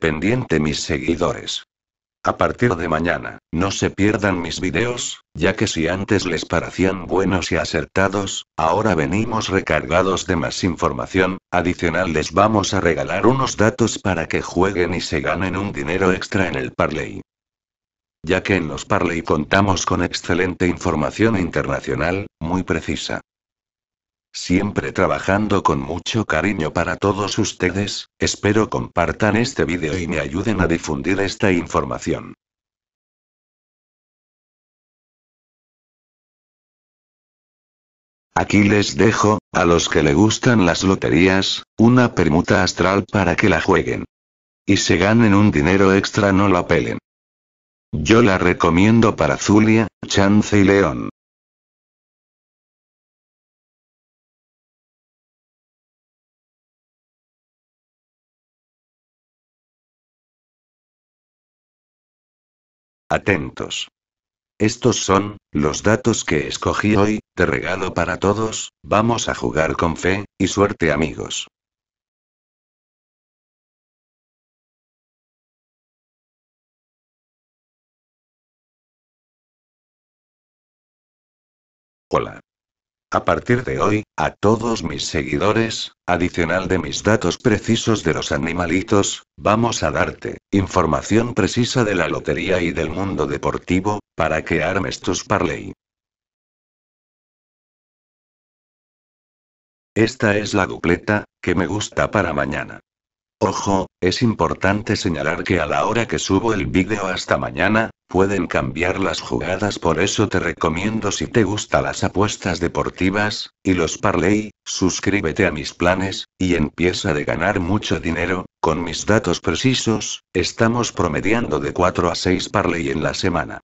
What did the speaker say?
Pendiente mis seguidores. A partir de mañana, no se pierdan mis videos, ya que si antes les parecían buenos y acertados, ahora venimos recargados de más información, adicional les vamos a regalar unos datos para que jueguen y se ganen un dinero extra en el parlay. Ya que en los Parley contamos con excelente información internacional, muy precisa siempre trabajando con mucho cariño para todos ustedes, espero compartan este vídeo y me ayuden a difundir esta información. Aquí les dejo, a los que le gustan las loterías, una permuta astral para que la jueguen. Y se ganen un dinero extra no la apelen. Yo la recomiendo para Zulia, Chance y León. Atentos. Estos son, los datos que escogí hoy, te regalo para todos, vamos a jugar con fe, y suerte amigos. Hola. A partir de hoy, a todos mis seguidores, adicional de mis datos precisos de los animalitos, vamos a darte información precisa de la lotería y del mundo deportivo, para que armes tus parley. Esta es la dupleta, que me gusta para mañana. Ojo, es importante señalar que a la hora que subo el vídeo hasta mañana, Pueden cambiar las jugadas, por eso te recomiendo si te gustan las apuestas deportivas y los parlay, suscríbete a mis planes y empieza de ganar mucho dinero. Con mis datos precisos, estamos promediando de 4 a 6 parlay en la semana.